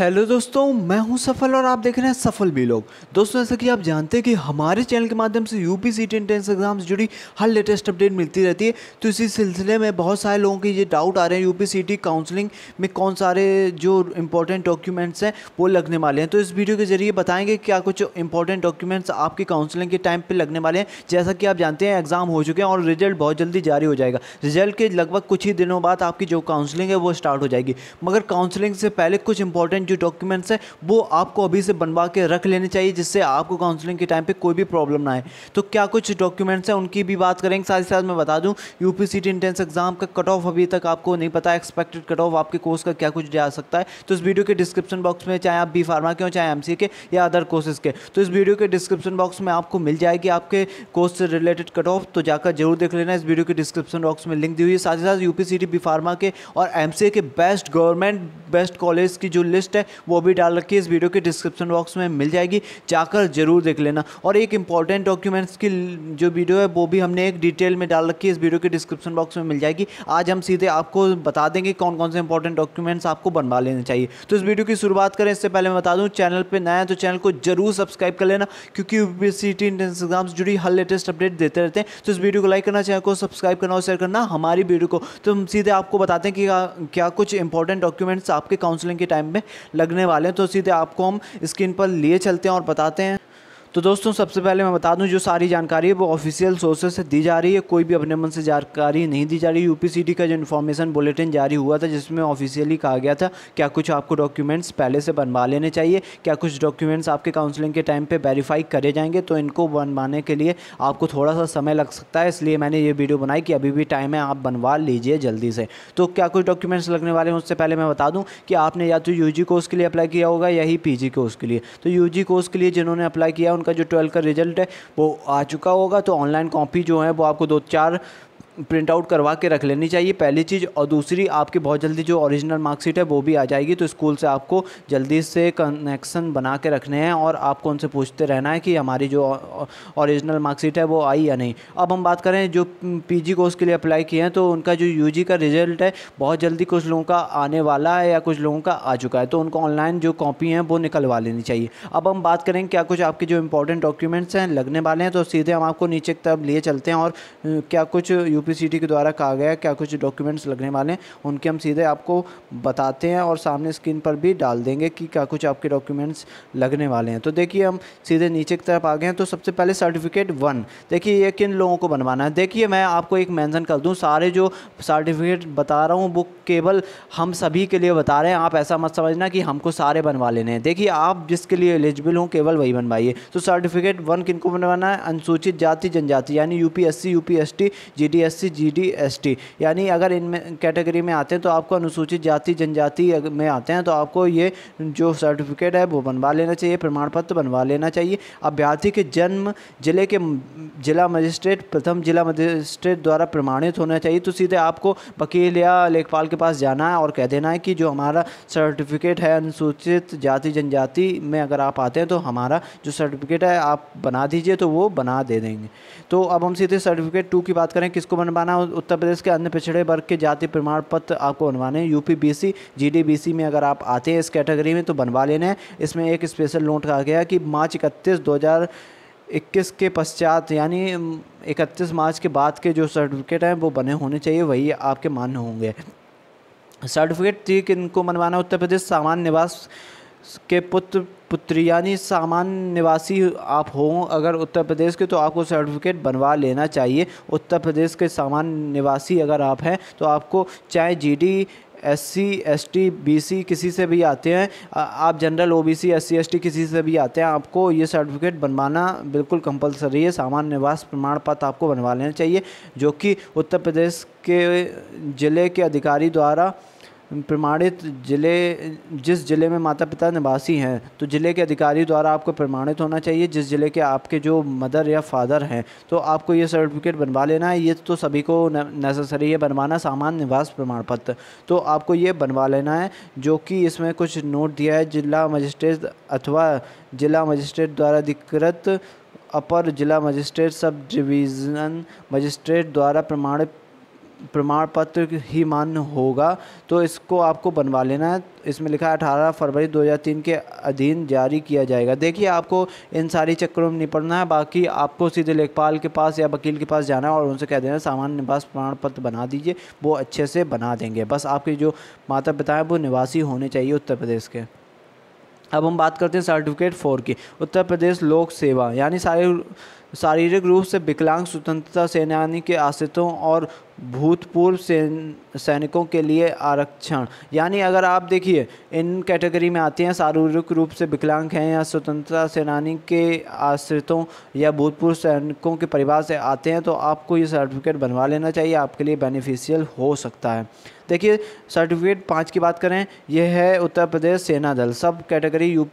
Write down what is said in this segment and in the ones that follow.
hello दोस्तों मैं हूं सफल और आप देख रहे हैं सफल भी लोग दोस्तों जैसा कि आप जानते हैं कि हमारे चैनल के माध्यम से U P C T entrance exam से जुड़ी हर लेटेस्ट अपडेट मिलती रहती है तो इसी सिलसिले में बहुत सारे लोगों के ये डाउट आ रहे हैं U P C T counselling में कौन सारे जो इंपॉर्टेंट डॉक्यूमेंट्स हैं वो लगने वाले हैं तो इस वीडियो के जरिए बताएंगे क्या कुछ इंपॉर्टेंट डॉक्यूमेंट्स आपकी काउंसलिंग के टाइम पर लगने वाले हैं जैसा कि आप जानते हैं एग्जाम हो चुके हैं और रिजल्ट बहुत जल्दी जारी हो जाएगा रिजल्ट के लगभग कुछ ही दिनों बाद आपकी जो काउंसलिंग है वो स्टार्ट हो जाएगी मगर काउंसलिंग से पहले कुछ इंपॉर्टेंट जो डॉक्यूमेंट्स हैं वो आपको अभी से बनवा के रख लेने चाहिए जिससे आपको काउंसलिंग के टाइम पर कोई भी प्रॉब्लम ना आए तो क्या कुछ डॉक्यूमेंट्स हैं उनकी भी बात करेंगे साथ ही साथ मैं बता दूँ यू पी सी एग्जाम का कट ऑफ अभी तक आपको नहीं पता एक्सपेक्टेड कट ऑफ आपके कोर्स का क्या कुछ जा सकता है तो इस वीडियो के डिस्क्रिप्शन बॉक्स में चाहे आप बी फार्मा के हो चाहे एम के या अदर कोर्सेज के तो इस वीडियो के डिस्क्रिप्शन बॉक्स में आपको मिल जाएगी आपके कोर्स से रिलेटेड कट ऑफ तो जाकर जरूर देख लेना इस वीडियो के डिस्क्रिप्शन बॉक्स में लिंक दी हुई है साथ ही साथ यूपीसीटी बी फार्मा के और एमसीए के बेस्ट गवर्नमेंट बेस्ट कॉलेज की जो लिस्ट लिस्ट है वो भी डाल रखी है इस वीडियो के डिस्क्रिप्शन बॉक्स में मिल जाएगी जाकर जरूर देख लेना और एक इंपॉर्टेंट डॉक्यूमेंट्स की जो वीडियो है वो भी हमने एक डिटेल में डाल रखी है इस वीडियो के डिस्क्रिप्शन बॉक्स में मिल जाएगी आज हम सीधे आपको बता देंगे कौन कौन से इंपॉर्टेंट डॉक्यूमेंट्स आपको बनवा लेने चाहिए तो इस वीडियो की शुरुआत करें इससे पहले मैं बता दूँ चैनल पर नया तो चैनल को जरूर सब्सक्राइब कर लेना क्योंकि यूपीएससी इंटेंस एग्जाम से जुड़ी हर लेटेस्ट अपडेट देते रहते हैं तो इस वीडियो को लाइक करना चैनल को सब्सक्राइब करना और शेयर करना हमारी वीडियो को तो हम सीधे आपको बताते हैं कि क्या, क्या कुछ इंपॉर्टेंट डॉक्यूमेंट्स आपके काउंसलिंग के टाइम में लगने वाले हैं तो सीधे आपको हम स्क्रीन पर लिए चलते हैं और बताते हैं तो दोस्तों सबसे पहले मैं बता दूं जो सारी जानकारी है वो ऑफिशियल सोर्सेज से दी जा रही है कोई भी अपने मन से जानकारी नहीं दी जा रही यूपीसीडी का जो इन्फॉर्मेशन बुलेटिन जारी हुआ था जिसमें ऑफिशियली कहा गया था क्या कुछ आपको डॉक्यूमेंट्स पहले से बनवा लेने चाहिए क्या कुछ डॉक्यूमेंट्स आपके काउंसिलिंग के टाइम पर वेरीफाई करे जाएंगे तो इनको बनवाने के लिए आपको थोड़ा सा समय लग सकता है इसलिए मैंने ये वीडियो बनाई कि अभी भी टाइम है आप बनवा लीजिए जल्दी से तो क्या कुछ डॉक्यूमेंट्स लगने वाले हैं उससे पहले मैं बता दूँ कि आपने या तो यू कोर्स के लिए अप्लाई किया होगा या ही पी कोर्स के लिए तो यू कोर्स के लिए जिन्होंने अप्लाई किया उनका जो ट्वेल्थ का रिजल्ट है वो आ चुका होगा तो ऑनलाइन कॉपी जो है वो आपको दो चार प्रिंट आउट करवा के रख लेनी चाहिए पहली चीज़ और दूसरी आपकी बहुत जल्दी जो ओरिजिनल मार्कशीट है वो भी आ जाएगी तो स्कूल से आपको जल्दी से कनेक्शन बना के रखने हैं और आपको उनसे पूछते रहना है कि हमारी जो ओरिजिनल मार्कशीट है वो आई या नहीं अब हम बात करें जो पीजी कोर्स के लिए अप्लाई किए हैं तो उनका जो यू का रिजल्ट है बहुत जल्दी कुछ लोगों का आने वाला है या कुछ लोगों का आ चुका है तो उनको ऑनलाइन जो कॉपी हैं वो निकलवा लेनी चाहिए अब हम बात करें क्या कुछ आपके जो इंपॉर्टेंट डॉक्यूमेंट्स हैं लगने वाले हैं तो सीधे हम आपको नीचे तब लिए चलते हैं और क्या कुछ यू यूपीसीटी के द्वारा कहा गया है क्या कुछ डॉक्यूमेंट्स लगने वाले हैं उनके हम सीधे आपको बताते हैं और सामने स्क्रीन पर भी डाल देंगे कि क्या कुछ आपके डॉक्यूमेंट्स लगने वाले हैं तो देखिए हम सीधे नीचे की तरफ आ गए हैं तो सबसे पहले सर्टिफिकेट वन देखिए ये किन लोगों को बनवाना है देखिए मैं आपको एक मैंसन कर दूँ सारे जो सर्टिफिकेट बता रहा हूँ वो केवल हम सभी के लिए बता रहे हैं आप ऐसा मत समझना कि हमको सारे बनवा लेने हैं देखिए आप जिसके लिए एलिजिबल हों केवल वही बनवाइए तो सर्टिफिकेट वन किनको बनवाना है अनुसूचित जाति जनजाति यानी U P S C U P S T G D S S ST यानी अगर इनमें कैटेगरी में आते हैं तो आपको अनुसूचित जाति जनजाति में आते हैं तो आपको ये जो सर्टिफिकेट है वो बनवा लेना चाहिए प्रमाण पत्र बनवा लेना चाहिए अभ्यर्थी के जन्म जिले के जिला मजिस्ट्रेट प्रथम जिला मजिस्ट्रेट द्वारा प्रमाणित होना चाहिए तो सीधे आपको वकील या लेखपाल के पास जाना है और कह देना है कि जो हमारा सर्टिफिकेट है अनुसूचित जाति जनजाति में अगर आप आते हैं तो हमारा जो सर्टिफिकेट है आप बना दीजिए तो वो बना दे देंगे तो अब हम सीधे सर्टिफिकेट टू की बात करें किसको बनवाना है उत्तर प्रदेश के अन्य पिछड़े वर्ग के जाति प्रमाण पत्र आपको बनवाने हैं यूपी बीसी जीडीबीसी में अगर आप आते हैं इस कैटेगरी में तो बनवा लेने हैं इसमें एक स्पेशल नोट कहा गया कि मार्च इकतीस दो इक्कीस के पश्चात यानी इकतीस मार्च के बाद के जो सर्टिफिकेट हैं वो बने होने चाहिए वही आपके मान्य होंगे सर्टिफिकेट थी इनको मनवाना उत्तर प्रदेश सामान्य निवास के पुत्र पुत्री यानी सामान्य निवासी आप हों अगर उत्तर प्रदेश के तो आपको सर्टिफिकेट बनवा लेना चाहिए उत्तर प्रदेश के सामान्य निवासी अगर आप हैं तो आपको चाहे जीडी एससी एसटी बीसी किसी से भी आते हैं आप जनरल ओबीसी एससी एसटी किसी से भी आते हैं आपको ये सर्टिफिकेट बनवाना बिल्कुल कंपलसरी है सामान्य निवास प्रमाण पत्र आपको बनवा लेना चाहिए जो कि उत्तर प्रदेश के ज़िले के अधिकारी द्वारा प्रमाणित ज़िले जिस ज़िले में माता पिता निवासी हैं तो ज़िले के अधिकारी द्वारा आपको प्रमाणित होना चाहिए जिस ज़िले के आपके जो मदर या फादर हैं तो आपको ये सर्टिफिकेट बनवा लेना है ये तो सभी को नेसेसरी है बनवाना सामान्य निवास प्रमाण पत्र तो आपको ये बनवा लेना है जो कि इसमें कुछ नोट दिया है जिला मजिस्ट्रेट अथवा जिला मजिस्ट्रेट द्वारा अधिकृत अपर जिला मजिस्ट्रेट सब डिवीज़न मजिस्ट्रेट द्वारा प्रमाणित प्रमाण पत्र ही मान्य होगा तो इसको आपको बनवा लेना है इसमें लिखा है अठारह फरवरी 2003 के अधीन जारी किया जाएगा देखिए आपको इन सारी चक्करों में निपटना है बाकी आपको सीधे लेखपाल के पास या वकील के पास जाना है और उनसे कह देना सामान्य निवास प्रमाण पत्र बना दीजिए वो अच्छे से बना देंगे बस आपके जो माता पिता हैं वो निवासी होने चाहिए उत्तर प्रदेश के अब हम बात करते हैं सर्टिफिकेट फोर की उत्तर प्रदेश लोक सेवा यानी सारे शारीरिक रूप से विकलांग स्वतंत्रता सेनानी के आश्रितों और भूतपूर्व सैनिकों के लिए आरक्षण यानी अगर आप देखिए इन कैटेगरी में आते हैं शारीरिक रूप से विकलांग हैं या स्वतंत्रता सेनानी के आश्रितों या भूतपूर्व सैनिकों के परिवार से आते हैं तो आपको ये सर्टिफिकेट बनवा लेना चाहिए आपके लिए बेनिफिशियल हो सकता है देखिए सर्टिफिकेट पाँच की बात करें यह है उत्तर प्रदेश सेना दल सब कैटेगरी यू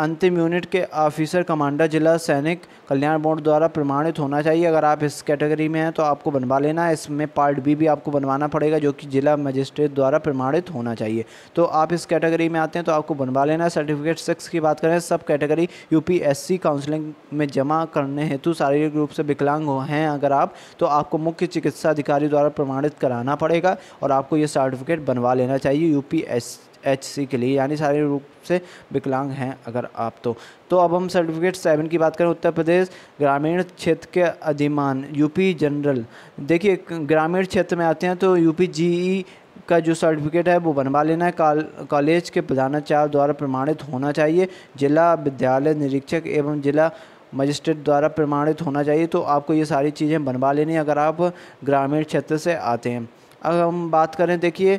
अंतिम यूनिट के ऑफिसर कमांडर जिला सैनिक कल्याण बोर्ड द्वारा प्रमाणित होना चाहिए अगर आप इस कैटेगरी में हैं तो आपको बनवा लेना है इसमें पार्ट बी भी आपको बनवाना पड़ेगा जो कि जिला मजिस्ट्रेट द्वारा प्रमाणित होना चाहिए तो आप इस कैटेगरी में आते हैं तो आपको बनवा लेना है सर्टिफिकेट सिक्स की बात करें सब कैटेगरी यू काउंसलिंग में जमा करने हेतु शारीरिक रूप से विकलांग हैं अगर आप तो आपको मुख्य चिकित्सा अधिकारी द्वारा प्रमाणित कराना पड़ेगा और आपको ये सर्टिफिकेट बनवा लेना चाहिए यू एच सी के लिए यानी सारे रूप से विकलांग हैं अगर आप तो तो अब हम सर्टिफिकेट सेवन की बात करें उत्तर प्रदेश ग्रामीण क्षेत्र के अधिमान यूपी जनरल देखिए ग्रामीण क्षेत्र में आते हैं तो यूपी जीई e का जो सर्टिफिकेट है वो बनवा लेना है कॉलेज के प्रधानाचार्य द्वारा प्रमाणित होना चाहिए जिला विद्यालय निरीक्षक एवं जिला मजिस्ट्रेट द्वारा प्रमाणित होना चाहिए तो आपको ये सारी चीज़ें बनवा लेनी अगर आप ग्रामीण क्षेत्र से आते हैं अब हम बात करें देखिए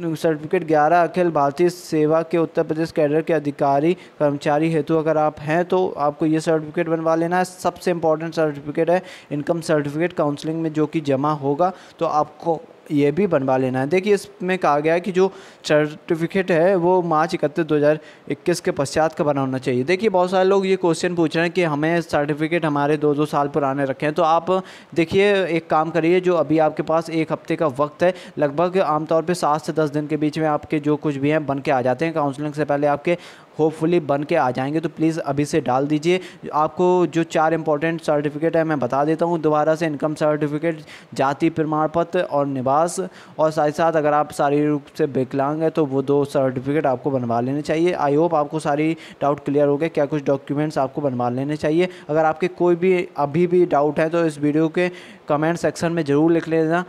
सर्टिफिकेट 11 अखिल भारतीय सेवा के उत्तर प्रदेश कैडर के अधिकारी कर्मचारी हेतु अगर आप हैं तो आपको ये सर्टिफिकेट बनवा लेना है सबसे इंपॉर्टेंट सर्टिफिकेट है इनकम सर्टिफिकेट काउंसलिंग में जो कि जमा होगा तो आपको ये भी बनवा लेना है देखिए इसमें कहा गया है कि जो सर्टिफिकेट है वो मार्च इकतीस दो हज़ार इक्कीस के पश्चात का बना होना चाहिए देखिए बहुत सारे लोग ये क्वेश्चन पूछ रहे हैं कि हमें सर्टिफिकेट हमारे दो दो साल पुराने रखे हैं तो आप देखिए एक काम करिए जो अभी आपके पास एक हफ्ते का वक्त है लगभग आमतौर पर सात से दस दिन के बीच में आपके जो कुछ भी हैं बन के आ जाते हैं काउंसलिंग से पहले आपके होपफुली बन के आ जाएंगे तो प्लीज़ अभी से डाल दीजिए आपको जो चार इंपॉर्टेंट सर्टिफिकेट है मैं बता देता हूँ दोबारा से इनकम सर्टिफिकेट जाति प्रमाण पत्र और निवास और साथ ही साथ अगर आप शारीरिक रूप से विकलांग है तो वो दो सर्टिफिकेट आपको बनवा लेने चाहिए आई होप आपको सारी डाउट क्लियर हो गए क्या कुछ डॉक्यूमेंट्स आपको बनवा लेने चाहिए अगर आपके कोई भी अभी भी डाउट है तो इस वीडियो के कमेंट सेक्शन में ज़रूर लिख लेना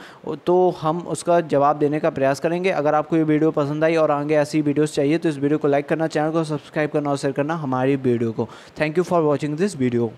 तो हम उसका जवाब देने का प्रयास करेंगे अगर आपको ये वीडियो पसंद आई और आगे ऐसी वीडियोस चाहिए तो इस वीडियो को लाइक करना चैनल को सब्सक्राइब सब्सक्राइब करना और शेयर करना हमारी वीडियो को thank you for watching this video